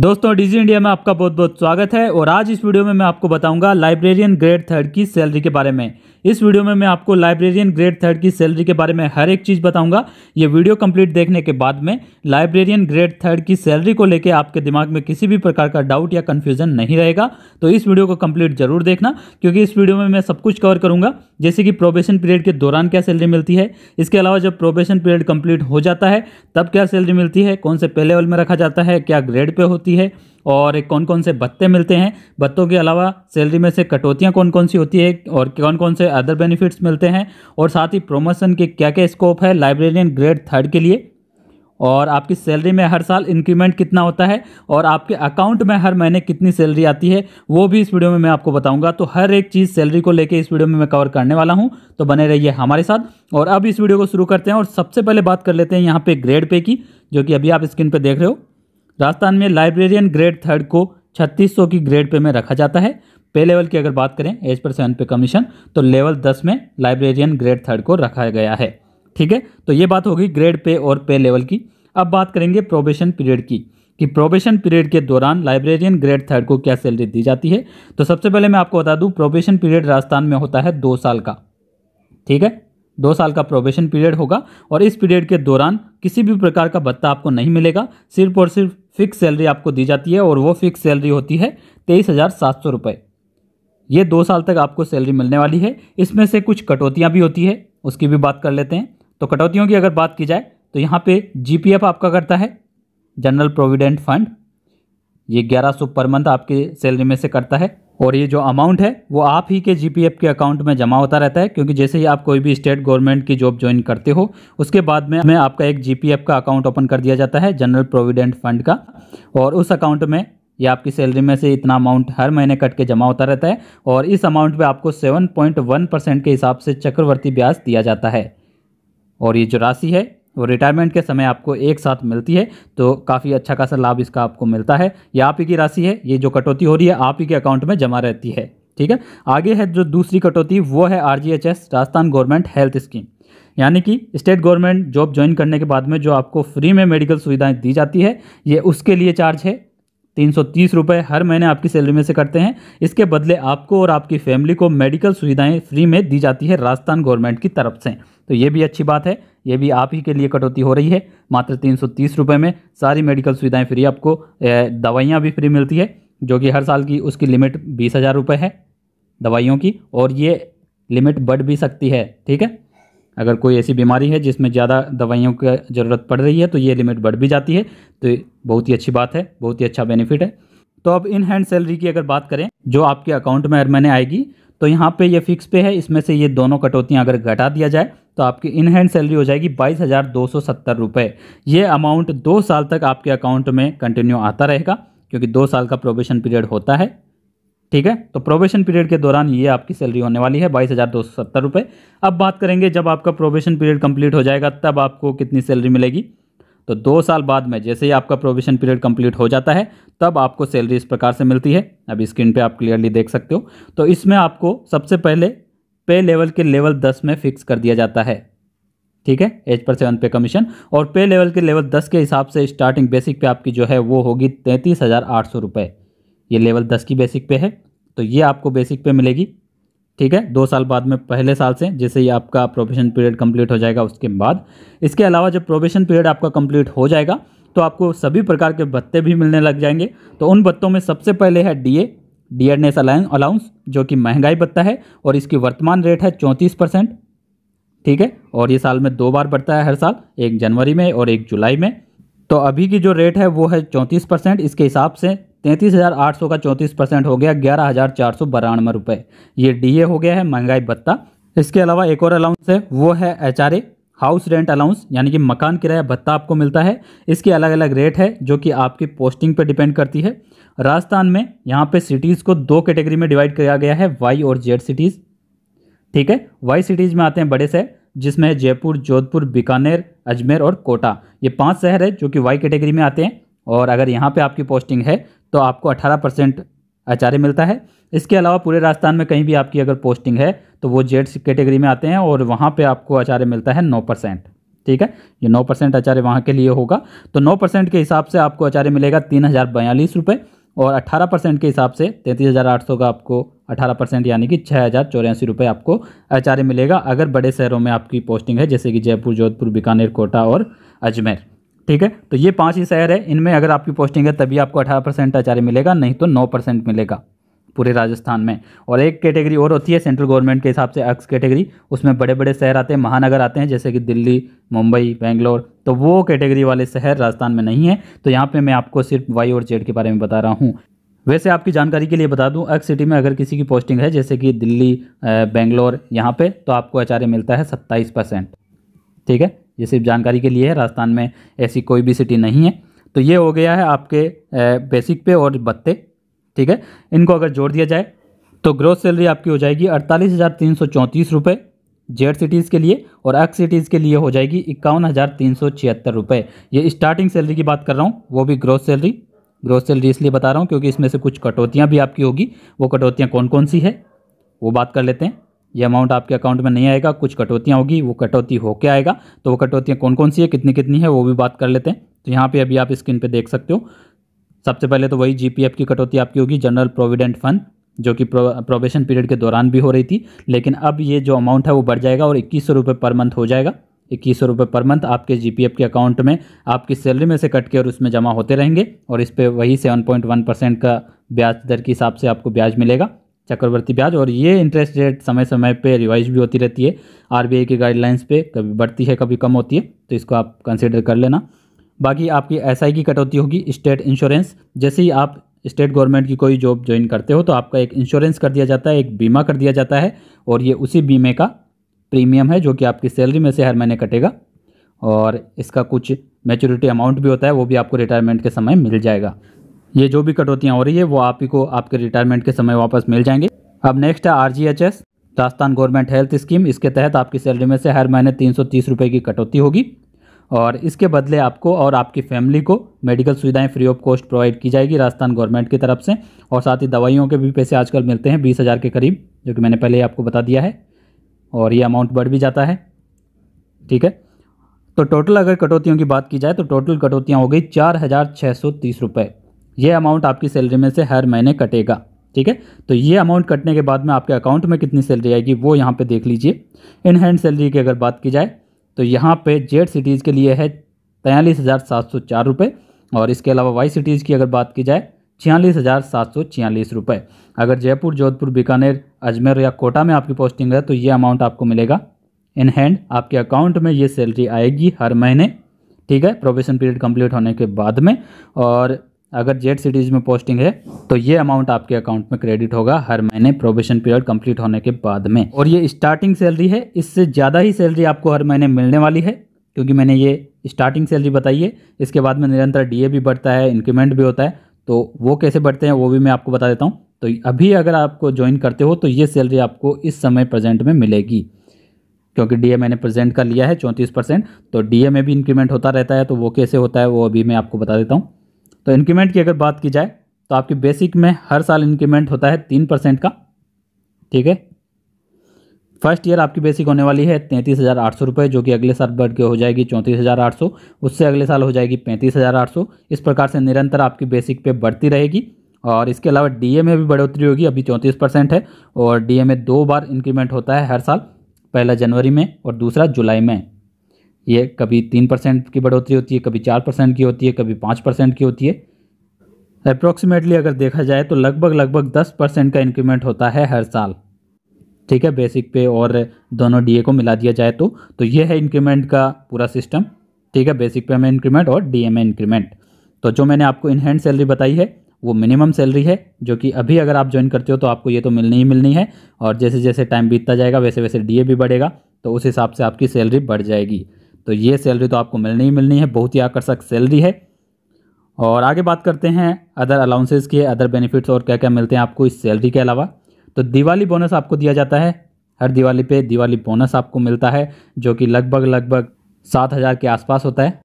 दोस्तों डिजी इंडिया में आपका बहुत बहुत स्वागत है और आज इस वीडियो में मैं आपको बताऊंगा लाइब्रेरियन ग्रेड थर्ड की सैलरी के बारे में इस वीडियो में मैं आपको लाइब्रेरियन ग्रेड थर्ड की सैलरी के बारे में हर एक चीज़ बताऊंगा ये वीडियो कंप्लीट देखने के बाद में लाइब्रेरियन ग्रेड थर्ड की सैलरी को लेकर आपके दिमाग में किसी भी प्रकार का डाउट या कन्फ्यूजन नहीं रहेगा तो इस वीडियो को कंप्लीट जरूर देखना क्योंकि इस वीडियो में मैं सब कुछ कवर करूंगा जैसे कि प्रोबेशन पीरियड के दौरान क्या सैलरी मिलती है इसके अलावा जब प्रोबेशन पीरियड कम्प्लीट हो जाता है तब क्या सैलरी मिलती है कौन से पे लेवल में रखा जाता है क्या ग्रेड पे होती है और कौन कौन से भत्ते मिलते हैं भत्तों के अलावा सैलरी में से कटौतियाँ कौन कौन सी होती है और कौन कौन से अदर बेनिफिट्स मिलते हैं और साथ ही प्रमोशन के क्या क्या स्कोप है लाइब्रेरियन ग्रेड थर्ड के लिए और आपकी सैलरी में हर साल इंक्रीमेंट कितना होता है और आपके अकाउंट में हर महीने कितनी सैलरी आती है वो भी इस वीडियो में मैं आपको बताऊंगा तो हर एक चीज़ सैलरी को लेके इस वीडियो में मैं कवर करने वाला हूं तो बने रहिए हमारे साथ और अब इस वीडियो को शुरू करते हैं और सबसे पहले बात कर लेते हैं यहाँ पे ग्रेड पे की जो कि अभी आप स्क्रीन पर देख रहे हो राजस्थान में लाइब्रेरियन ग्रेड थर्ड को 3600 की ग्रेड पे में रखा जाता है पे लेवल की अगर बात करें एज पर सेवन पे कमीशन तो लेवल 10 में लाइब्रेरियन ग्रेड थर्ड को रखा गया है ठीक है तो ये बात होगी ग्रेड पे और पे लेवल की अब बात करेंगे प्रोबेशन पीरियड की कि प्रोबेशन पीरियड के दौरान लाइब्रेरियन ग्रेड थर्ड को क्या सैलरी दी जाती है तो सबसे पहले मैं आपको बता दूँ प्रोबेशन पीरियड राजस्थान में होता है दो साल का ठीक है दो साल का प्रोबेशन पीरियड होगा और इस पीरियड के दौरान किसी भी प्रकार का भत्ता आपको नहीं मिलेगा सिर्फ और सिर्फ फिक्स सैलरी आपको दी जाती है और वो फिक्स सैलरी होती है तेईस हज़ार सात सौ रुपये ये दो साल तक आपको सैलरी मिलने वाली है इसमें से कुछ कटौतियाँ भी होती है उसकी भी बात कर लेते हैं तो कटौतियों की अगर बात की जाए तो यहाँ पे जीपीएफ आपका करता है जनरल प्रोविडेंट फंड ये ग्यारह सौ पर मंथ आपके सैलरी में से करता है और ये जो अमाउंट है वो आप ही के जीपीएफ के अकाउंट में जमा होता रहता है क्योंकि जैसे ही आप कोई भी स्टेट गवर्नमेंट की जॉब ज्वाइन करते हो उसके बाद में हमें आपका एक जीपीएफ का अकाउंट ओपन कर दिया जाता है जनरल प्रोविडेंट फंड का और उस अकाउंट में ये आपकी सैलरी में से इतना अमाउंट हर महीने कट के जमा होता रहता है और इस अमाउंट में आपको सेवन परसेंट के हिसाब से चक्रवर्ती ब्याज दिया जाता है और ये जो राशि है वो रिटायरमेंट के समय आपको एक साथ मिलती है तो काफ़ी अच्छा खासा लाभ इसका आपको मिलता है ये आप ही की राशि है ये जो कटौती हो रही है आप ही के अकाउंट में जमा रहती है ठीक है आगे है जो दूसरी कटौती वो है R Rajasthan government health scheme यानी कि स्टेट गवर्नमेंट जॉब ज्वाइन करने के बाद में जो आपको फ्री में मेडिकल सुविधाएं दी जाती है ये उसके लिए चार्ज है तीन सौ तीस रुपये हर महीने आपकी सैलरी में से करते हैं इसके बदले आपको और आपकी फैमिली को मेडिकल सुविधाएं फ्री में दी जाती है राजस्थान गवर्नमेंट की तरफ से तो ये भी अच्छी बात है ये भी आप ही के लिए कटौती हो रही है मात्र तीन सौ तीस रुपये में सारी मेडिकल सुविधाएँ फ्री आपको दवाइयाँ भी फ्री मिलती है जो कि हर साल की उसकी लिमिट बीस हज़ार रुपये है दवाइयों की और ये लिमिट बढ़ भी सकती है ठीक है अगर कोई ऐसी बीमारी है जिसमें ज़्यादा दवाइयों की ज़रूरत पड़ रही है तो ये लिमिट बढ़ भी जाती है तो बहुत ही अच्छी बात है बहुत ही अच्छा बेनिफिट है तो अब इन हैंड सैलरी की अगर बात करें जो आपके अकाउंट में हर महीने आएगी तो यहाँ पे ये फिक्स पे है इसमें से ये दोनों कटौतियाँ अगर घटा दिया जाए तो आपकी इन हैंड सैलरी हो जाएगी बाईस हज़ार दो सौ सत्तर रुपये ये अमाउंट दो साल तक आपके अकाउंट में कंटिन्यू आता रहेगा क्योंकि दो साल का प्रोबेशन पीरियड होता है ठीक है तो प्रोबेशन पीरियड के दौरान ये आपकी सैलरी होने वाली है बाईस हज़ार दो सौ सत्तर रुपये अब बात करेंगे जब आपका प्रोबेशन पीरियड कंप्लीट हो जाएगा तब आपको कितनी सैलरी मिलेगी तो दो साल बाद में जैसे ही आपका प्रोविशन पीरियड कंप्लीट हो जाता है तब आपको सैलरी इस प्रकार से मिलती है अब स्क्रीन पे आप क्लियरली देख सकते हो तो इसमें आपको सबसे पहले पे लेवल के लेवल दस में फिक्स कर दिया जाता है ठीक है एज पर सेवन पे कमीशन और पे लेवल के लेवल दस के हिसाब से स्टार्टिंग बेसिक पे आपकी जो है वो होगी तैंतीस हज़ार आठ सौ रुपये ये लेवल दस की बेसिक पे है तो ये आपको बेसिक पे मिलेगी ठीक है दो साल बाद में पहले साल से जैसे ही आपका प्रोबेशन पीरियड कंप्लीट हो जाएगा उसके बाद इसके अलावा जब प्रोबेशन पीरियड आपका कंप्लीट हो जाएगा तो आपको सभी प्रकार के भत्ते भी मिलने लग जाएंगे तो उन भत्तों में सबसे पहले है डीए डियरनेस अलाउंस जो कि महंगाई भत्ता है और इसकी वर्तमान रेट है चौंतीस परसेंट ठीक है और ये साल में दो बार बढ़ता है हर साल एक जनवरी में और एक जुलाई में तो अभी की जो रेट है वो है चौंतीस परसेंट इसके हिसाब से तैंतीस हज़ार आठ सौ का चौंतीस परसेंट हो गया ग्यारह हज़ार चार सौ बारानवे रुपये ये डीए हो गया है महंगाई भत्ता इसके अलावा एक और अलाउंस है वो है H R A house rent allowance यानी कि मकान किराया भत्ता आपको मिलता है इसके अलग अलग रेट है जो कि आपकी पोस्टिंग पर डिपेंड करती है राजस्थान में यहाँ पे सिटीज़ को दो कैटेगरी में डिवाइड किया गया है वाई और जेड सिटीज़ ठीक है वाई सिटीज़ में आते हैं बड़े शहर जिसमें है जयपुर जोधपुर बीकानेर अजमेर और कोटा ये पांच शहर है जो कि वाई कैटेगरी में आते हैं और अगर यहाँ पे आपकी पोस्टिंग है तो आपको अठारह परसेंट आचार्य मिलता है इसके अलावा पूरे राजस्थान में कहीं भी आपकी अगर पोस्टिंग है तो वो जेड्स कैटेगरी में आते हैं और वहाँ पर आपको आचार्य मिलता है नौ परसेंट ठीक है ये नौ परसेंट आचार्य वहाँ के लिए होगा तो नौ परसेंट के हिसाब से आपको आचार्य मिलेगा तीन हज़ार बयालीस रुपये और अट्ठारह परसेंट के हिसाब से तैंतीस हज़ार आठ सौ का आपको अठारह परसेंट यानी कि छः हज़ार चौरासी रुपये आपको आचार्य मिलेगा अगर बड़े शहरों में आपकी पोस्टिंग है जैसे कि जयपुर जोधपुर बीकानेर कोटा और अजमेर ठीक है तो ये पांच ही शहर है इनमें अगर आपकी पोस्टिंग है तभी आपको अठारह परसेंट आचार्य मिलेगा नहीं तो नौ परसेंट मिलेगा पूरे राजस्थान में और एक कैटेगरी और होती है सेंट्रल गवर्नमेंट के हिसाब से अक्स कैटेगरी उसमें बड़े बड़े शहर आते हैं महानगर आते हैं जैसे कि दिल्ली मुंबई बेंगलोर तो वो कैटेगरी वाले शहर राजस्थान में नहीं है तो यहाँ पर मैं आपको सिर्फ वाई और जेड के बारे में बता रहा हूँ वैसे आपकी जानकारी के लिए बता दूं एक्स सिटी में अगर किसी की पोस्टिंग है जैसे कि दिल्ली बेंगलोर यहाँ पे तो आपको आचार्य मिलता है सत्ताईस परसेंट ठीक है ये सिर्फ जानकारी के लिए है राजस्थान में ऐसी कोई भी सिटी नहीं है तो ये हो गया है आपके बेसिक पे और बत्ते ठीक है इनको अगर जोड़ दिया जाए तो ग्रोथ सैलरी आपकी हो जाएगी अड़तालीस हज़ार तीन सौ चौंतीस रुपये जेड सिटीज़ के लिए और एक्स सिटीज़ के लिए हो जाएगी इक्यावन हज़ार तीन सौ छिहत्तर रुपये ये स्टार्टिंग सैलरी की बात कर रहा हूँ वो भी ग्रोथ सैलरी ग्रोथ सैलरी इसलिए बता रहा हूँ क्योंकि इसमें से कुछ कटौतियाँ भी आपकी होगी वो कटौतियाँ कौन कौन सी है वो बात कर लेते हैं ये अमाउंट आपके अकाउंट में नहीं आएगा कुछ कटौतियाँ होगी वो कटौती होके आएगा तो वो कटौतियाँ कौन कौन सी है कितनी कितनी है वो भी बात कर लेते हैं तो यहाँ पे अभी आप स्क्रीन पे देख सकते हो सबसे पहले तो वही जीपीएफ की कटौती आपकी होगी जनरल प्रोविडेंट फंड जो कि प्रोबेशन पीरियड के दौरान भी हो रही थी लेकिन अब ये जो अमाउंट है वो बढ़ जाएगा और इक्कीस सौ पर मंथ हो जाएगा इक्कीस सौ पर मंथ आपके जीपीएफ के अकाउंट में आपकी सैलरी में से कट के और उसमें जमा होते रहेंगे और इस पर वही सेवन पॉइंट वन परसेंट का ब्याज दर के हिसाब से आपको ब्याज मिलेगा चक्रवर्ती ब्याज और ये इंटरेस्ट रेट समय समय पे रिवाइज भी होती रहती है आरबीआई की गाइडलाइंस पे कभी बढ़ती है कभी कम होती है तो इसको आप कंसिडर कर लेना बाकी आपकी एस की कटौती होगी स्टेट इंश्योरेंस जैसे ही आप स्टेट गवर्नमेंट की कोई जॉब ज्वाइन करते हो तो आपका एक इंश्योरेंस कर दिया जाता है एक बीमा कर दिया जाता है और ये उसी बीमे का प्रीमियम है जो कि आपकी सैलरी में से हर महीने कटेगा और इसका कुछ मेचोरिटी अमाउंट भी होता है वो भी आपको रिटायरमेंट के समय मिल जाएगा ये जो भी कटौतियाँ हो रही है वो आप ही को आपके रिटायरमेंट के समय वापस मिल जाएंगे अब नेक्स्ट है R Rajasthan government health scheme इसके तहत आपकी सैलरी में से हर महीने तीन सौ की कटौती होगी और इसके बदले आपको और आपकी फैमिली को मेडिकल सुविधाएं फ्री ऑफ कॉस्ट प्रोवाइड की जाएगी राजस्थान गवर्नमेंट की तरफ से और साथ ही दवाइयों के भी पैसे आजकल मिलते हैं बीस हज़ार के करीब जो कि मैंने पहले ही आपको बता दिया है और ये अमाउंट बढ़ भी जाता है ठीक है तो टोटल अगर कटौतियों की बात की जाए तो टोटल कटौतियाँ हो गई चार हज़ार छः सौ तीस रुपये ये अमाउंट आपकी सैलरी में से हर महीने कटेगा ठीक है तो ये अमाउंट कटने के बाद में आपके अकाउंट में कितनी सैलरी आएगी वो यहाँ पे देख लीजिए इन हैंड सैलरी की अगर बात की जाए तो यहाँ पे जेड सिटीज़ के लिए है तैंतालीस हज़ार सात सौ चार रुपये और इसके अलावा वाई सिटीज़ की अगर बात की जाए छियालीस हज़ार सात सौ छियालीस रुपये अगर जयपुर जोधपुर बीकानेर अजमेर या कोटा में आपकी पोस्टिंग है तो ये अमाउंट आपको मिलेगा इन हैंड आपके अकाउंट में ये सैलरी आएगी हर महीने ठीक है प्रोबेशन पीरियड कंप्लीट होने के बाद में और अगर जेड सिटीज़ में पोस्टिंग है तो ये अमाउंट आपके अकाउंट में क्रेडिट होगा हर महीने प्रोबेशन पीरियड कंप्लीट होने के बाद में और ये स्टार्टिंग सैलरी है इससे ज़्यादा ही सैलरी आपको हर महीने मिलने वाली है क्योंकि मैंने ये स्टार्टिंग सैलरी बताई है इसके बाद में निरंतर डीए भी बढ़ता है इंक्रीमेंट भी होता है तो वो कैसे बढ़ते हैं वो भी मैं आपको बता देता हूँ तो अभी अगर आपको ज्वाइन करते हो तो ये सैलरी आपको इस समय प्रजेंट में मिलेगी क्योंकि डीए मैंने प्रेजेंट का लिया है चौंतीस परसेंट तो डीए में भी इंक्रीमेंट होता रहता है तो वो कैसे होता है वो अभी मैं आपको बता देता हूँ तो इंक्रीमेंट की अगर बात की जाए तो आपके बेसिक में हर साल इंक्रीमेंट होता है तीन परसेंट का ठीक है फर्स्ट ईयर आपकी बेसिक होने वाली है तैंतीस हज़ार आठ सौ रुपये जो कि अगले साल बढ़ के हो जाएगी चौंतीस हज़ार आठ सौ उससे अगले साल हो जाएगी पैंतीस हज़ार आठ सौ इस प्रकार से निरंतर आपकी बेसिक पे बढ़ती रहेगी और इसके अलावा ए में भी बढ़ोतरी होगी अभी चौंतीस परसेंट है और ए में दो बार इंक्रीमेंट होता है हर साल पहला जनवरी में और दूसरा जुलाई में ये कभी तीन परसेंट की बढ़ोतरी होती है कभी चार परसेंट की होती है कभी पाँच परसेंट की होती है अप्रोक्सीमेटली अगर देखा जाए तो लगभग लगभग दस परसेंट का इंक्रीमेंट होता है हर साल ठीक है बेसिक पे और दोनों डीए को मिला दिया जाए तो तो ये है इंक्रीमेंट का पूरा सिस्टम ठीक है बेसिक पे में इंक्रीमेंट और डी में इंक्रीमेंट तो जो मैंने आपको इनहैंड सैलरी बताई है वो मिनिमम सैलरी है जो कि अभी अगर आप ज्वाइन करते हो तो आपको ये तो मिलनी ही मिलनी है और जैसे जैसे टाइम बीतता जाएगा वैसे वैसे डीए भी बढ़ेगा तो उस हिसाब से आपकी सैलरी बढ़ जाएगी तो ये सैलरी तो आपको मिलनी ही मिलनी है बहुत ही आकर्षक सैलरी है और आगे बात करते हैं अदर अलाउंसेज के अदर बेनिफिट्स और क्या क्या मिलते हैं आपको इस सैलरी के अलावा तो दिवाली बोनस आपको दिया जाता है हर दिवाली पे दिवाली बोनस आपको मिलता है जो कि लगभग लगभग सात हज़ार के आसपास होता है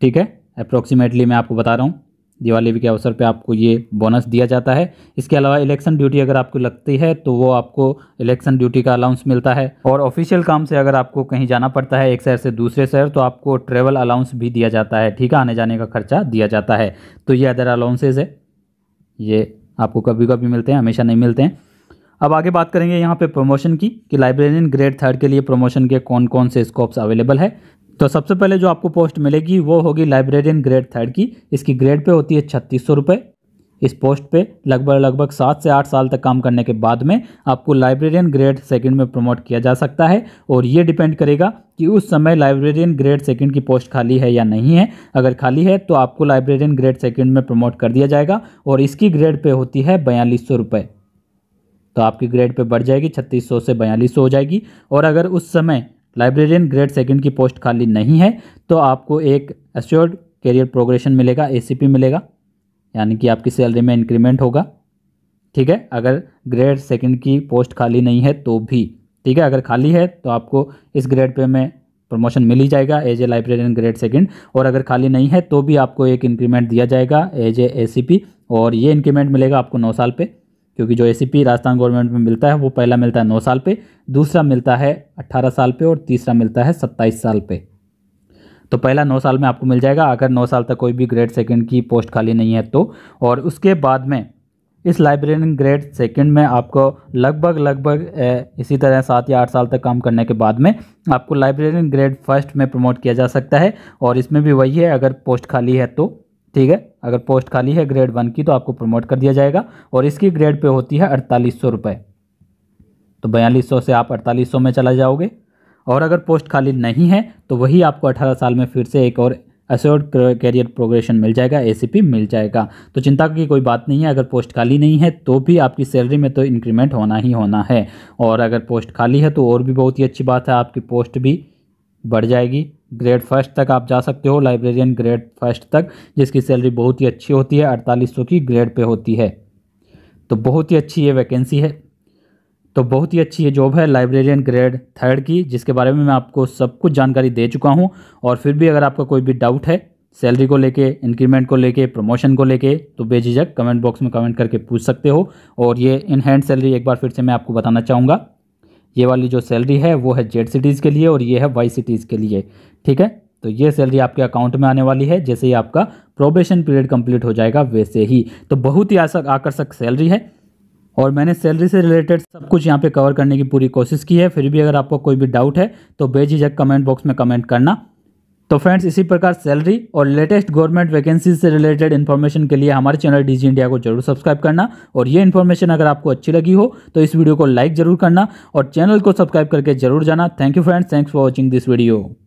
ठीक है अप्रोक्सीमेटली मैं आपको बता रहा हूँ दिवाली के अवसर पे आपको ये बोनस दिया जाता है इसके अलावा इलेक्शन ड्यूटी अगर आपको लगती है तो वो आपको इलेक्शन ड्यूटी का अलाउंस मिलता है और ऑफिशियल काम से अगर आपको कहीं जाना पड़ता है एक शहर से दूसरे शहर तो आपको ट्रेवल अलाउंस भी दिया जाता है ठीक है आने जाने का खर्चा दिया जाता है तो ये अदर अलाउंसेज है ये आपको कभी कभी मिलते हैं हमेशा नहीं मिलते हैं अब आगे बात करेंगे यहाँ पे प्रमोशन की कि लाइब्रेरियन ग्रेड थर्ड के लिए प्रमोशन के कौन कौन से स्कोप्स अवेलेबल है तो सबसे पहले जो आपको पोस्ट मिलेगी वो होगी लाइब्रेरियन ग्रेड थर्ड की इसकी ग्रेड पे होती है छत्तीस सौ रुपये इस पोस्ट पे लगभग लगभग सात से आठ साल तक काम करने के बाद में आपको लाइब्रेरियन ग्रेड सेकंड में प्रमोट किया जा सकता है और ये डिपेंड करेगा कि उस समय लाइब्रेरियन ग्रेड सेकंड की पोस्ट खाली है या नहीं है अगर खाली है तो आपको लाइब्रेरियन ग्रेड सेकंड में प्रमोट कर दिया जाएगा और इसकी ग्रेड पे होती है बयालीस सौ रुपये तो आपकी ग्रेड पर बढ़ जाएगी छत्तीस सौ से बयालीस सौ हो जाएगी और अगर उस समय लाइब्रेरियन ग्रेड सेकंड की पोस्ट खाली नहीं है तो आपको एक एश्योर्ड करियर प्रोग्रेशन मिलेगा ए मिलेगा यानी कि आपकी सैलरी में इंक्रीमेंट होगा ठीक है अगर ग्रेड सेकंड की पोस्ट खाली नहीं है तो भी ठीक है अगर खाली है तो आपको इस ग्रेड पे में प्रमोशन मिल ही जाएगा as a librarian grade second और अगर खाली नहीं है तो भी आपको एक इंक्रीमेंट दिया जाएगा एज ए ए और ये इंक्रीमेंट मिलेगा आपको नौ साल पे क्योंकि जो ए राजस्थान गवर्नमेंट में मिलता है वो पहला मिलता है नौ साल पे दूसरा मिलता है अट्ठारह साल पे और तीसरा मिलता है सत्ताईस साल पे तो पहला नौ साल में आपको मिल जाएगा अगर नौ साल तक कोई भी ग्रेड सेकंड की पोस्ट खाली नहीं है तो और उसके बाद में इस लाइब्रेरियन ग्रेड सेकंड में आपको लगभग लगभग इसी तरह सात या आठ साल तक काम करने के बाद में आपको लाइब्रेरियन ग्रेड फर्स्ट में प्रमोट किया जा सकता है और इसमें भी वही है अगर पोस्ट खाली है तो ठीक है अगर पोस्ट खाली है ग्रेड वन की तो आपको प्रमोट कर दिया जाएगा और इसकी ग्रेड पे होती है अड़तालीस सौ रुपये तो बयालीस सौ से आप अड़तालीस सौ में चला जाओगे और अगर पोस्ट खाली नहीं है तो वही आपको अठारह साल में फिर से एक और एसोर्ड कैरियर प्रोग्रेशन मिल जाएगा ए मिल जाएगा तो चिंता की कोई बात नहीं है अगर पोस्ट खाली नहीं है तो भी आपकी सैलरी में तो इंक्रीमेंट होना ही होना है और अगर पोस्ट खाली है तो और भी बहुत ही अच्छी बात है आपकी पोस्ट भी बढ़ जाएगी ग्रेड फर्स्ट तक आप जा सकते हो लाइब्रेरियन ग्रेड फर्स्ट तक जिसकी सैलरी बहुत ही अच्छी होती है अड़तालीस सौ की ग्रेड पे होती है तो बहुत ही अच्छी ये वैकेंसी है तो बहुत ही अच्छी ये जॉब है लाइब्रेरियन ग्रेड थर्ड की जिसके बारे में मैं आपको सब कुछ जानकारी दे चुका हूँ और फिर भी अगर आपका कोई भी डाउट है सैलरी को लेके इंक्रीमेंट को लेके प्रमोशन को लेके तो बेझिझक कमेंट बॉक्स में कमेंट करके पूछ सकते हो और ये इन हैंड सैलरी एक बार फिर से मैं आपको बताना चाहूँगा ये वाली जो सैलरी है वो है जेड सिटीज़ के लिए और ये है वाई सिटीज़ के लिए ठीक है तो ये सैलरी आपके अकाउंट में आने वाली है जैसे ही आपका प्रोबेशन पीरियड कंप्लीट हो जाएगा वैसे ही तो बहुत ही आकर्षक सैलरी है और मैंने सैलरी से रिलेटेड सब कुछ यहाँ पे कवर करने की पूरी कोशिश की है फिर भी अगर आपको कोई भी डाउट है तो बेझिझक कमेंट बॉक्स में कमेंट करना तो फ्रेंड्स इसी प्रकार सैलरी और लेटेस्ट गवर्नमेंट वैकेंसी से रिलेटेड इन्फॉर्मेशन के लिए हमारे चैनल डीजी इंडिया को जरूर सब्सक्राइब करना और ये इन्फॉर्मेशन अगर आपको अच्छी लगी हो तो इस वीडियो को लाइक जरूर करना और चैनल को सब्सक्राइब करके जरूर जाना thank you friends thanks for watching this video